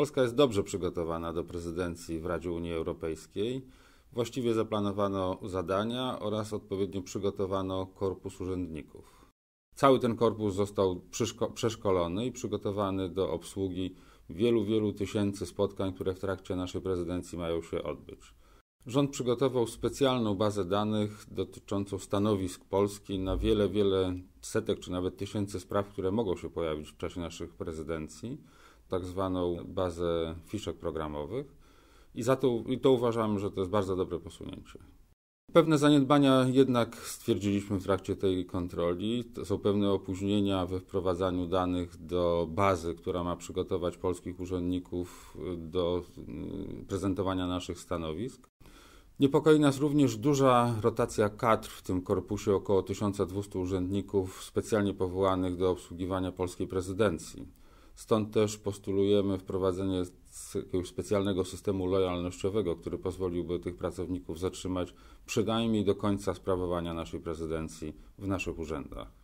Polska jest dobrze przygotowana do prezydencji w Radzie Unii Europejskiej. Właściwie zaplanowano zadania oraz odpowiednio przygotowano korpus urzędników. Cały ten korpus został przeszkolony i przygotowany do obsługi wielu, wielu tysięcy spotkań, które w trakcie naszej prezydencji mają się odbyć. Rząd przygotował specjalną bazę danych dotyczącą stanowisk Polski na wiele, wiele setek czy nawet tysięcy spraw, które mogą się pojawić w czasie naszych prezydencji tak zwaną bazę fiszek programowych i, za to, i to uważam, że to jest bardzo dobre posunięcie. Pewne zaniedbania jednak stwierdziliśmy w trakcie tej kontroli. To są pewne opóźnienia we wprowadzaniu danych do bazy, która ma przygotować polskich urzędników do mm, prezentowania naszych stanowisk. Niepokoi nas również duża rotacja kadr w tym korpusie około 1200 urzędników specjalnie powołanych do obsługiwania polskiej prezydencji. Stąd też postulujemy wprowadzenie jakiegoś specjalnego systemu lojalnościowego, który pozwoliłby tych pracowników zatrzymać przynajmniej do końca sprawowania naszej prezydencji w naszych urzędach.